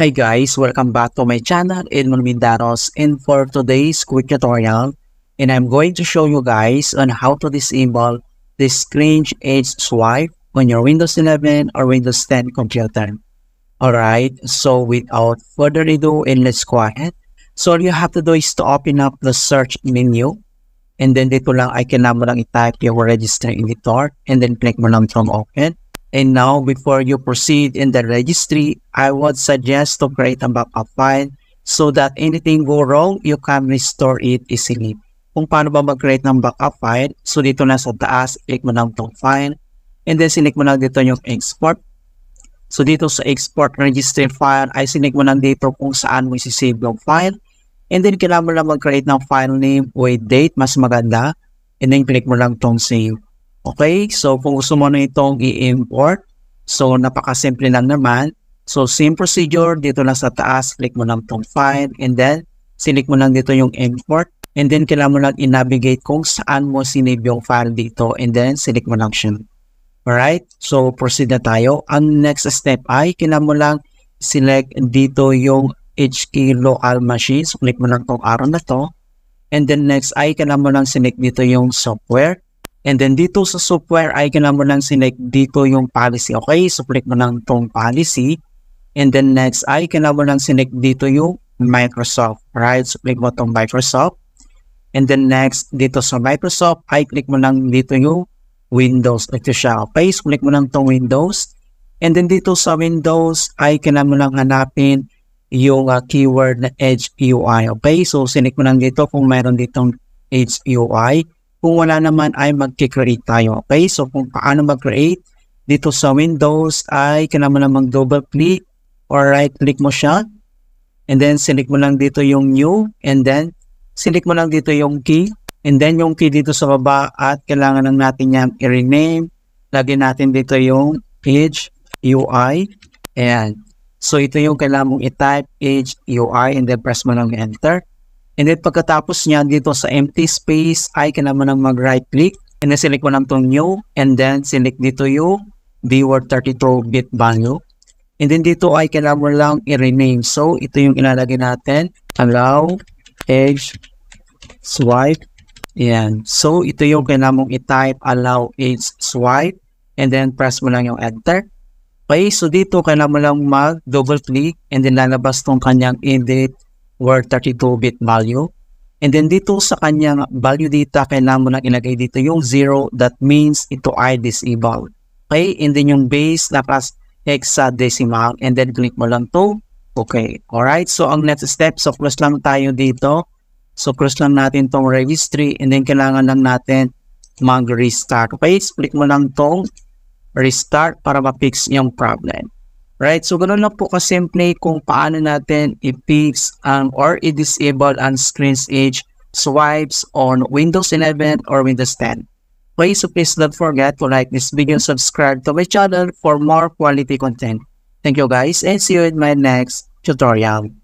Hi guys, welcome back to my channel, Edmond Mindaros and for today's quick tutorial and I'm going to show you guys on how to disable the screen edge swipe on your Windows 11 or Windows 10 computer. Alright, so without further ado and let's go ahead. So all you have to do is to open up the search menu and then dito lang icon na mo lang itype yung register editor and then click mo lang from open. And now, before you proceed in the registry, I would suggest to create a backup file so that anything go wrong, you can restore it easily. Kung paano ba mag-create ng backup file, so dito na sa taas, click mo ng itong file. And then, sinik mo lang dito yung export. So, dito sa export registry file, ay sinik mo lang dito kung saan mo isi-save yung file. And then, kailangan mo lang mag-create ng file name with date, mas maganda. And then, click mo lang itong save. Okay, so kung gusto mo na itong i-import, so napakasimple lang naman. So same procedure, dito lang sa taas, click mo lang itong file and then silik mo lang dito yung import and then kailangan mo lang i-navigate kung saan mo sinave yung file dito and then silik mo lang siya. Alright, so proceed na tayo. Ang next step ay kailangan mo lang select dito yung HK local machine. So click mo lang itong arrow na to. And then next ay kailangan mo lang select dito yung software. And then dito sa software icon mo lang sinake dito yung policy. Okay, so click mo lang tong policy. And then next icon mo lang sinake dito yung Microsoft. Right, so click mo tong Microsoft. And then next dito sa Microsoft, I click mo lang dito yung Windows. Ito siya. Okay, so click mo lang tong Windows. And then dito sa Windows, icon mo lang hanapin yung uh, keyword na Edge UI. Okay, so sinik mo lang dito kung mayroon ditong Edge UI. Kung wala naman ay mag-create tayo. Okay, so kung paano mag-create, dito sa Windows ay kailangan lang mag-double click or right click mo siya. And then select mo lang dito yung new and then select mo lang dito yung key. And then yung key dito sa baba at kailangan lang natin yan i-rename. Lagyan natin dito yung page UI. and So ito yung kailangan mong i-type page UI and then press mo lang enter. And then pagkatapos niya dito sa empty space, ay can naman ang mag-right click. And then select mo lang itong new. And then select dito yung viewer 32-bit value. And then dito ay kailangan mo lang i-rename. So ito yung ilalagay natin. Allow, edge, swipe. Ayan. So ito yung kailangan mong i-type allow, edge, swipe. And then press mo lang yung enter. Okay, so dito kailangan mo lang mag-double click and then lalabas tong kanyang edit were 32-bit value. And then dito sa kanyang value data, kailangan mo nang ilagay dito yung 0 that means ito ay disabled. Okay? And then yung base, na lakas hexadecimal. And then click mo lang to. Okay. Alright? So ang next step, so cross lang tayo dito. So cross lang natin tong registry and then kailangan lang natin mag-restart. Okay? click mo lang tong restart para ma-fix yung problem. Right? So, ganun lang po kasimple kung paano natin i-fix um, or i-disable ang screen's age swipes on Windows 11 or Windows 10. Okay, so please don't forget to like this video and subscribe to my channel for more quality content. Thank you guys and see you in my next tutorial.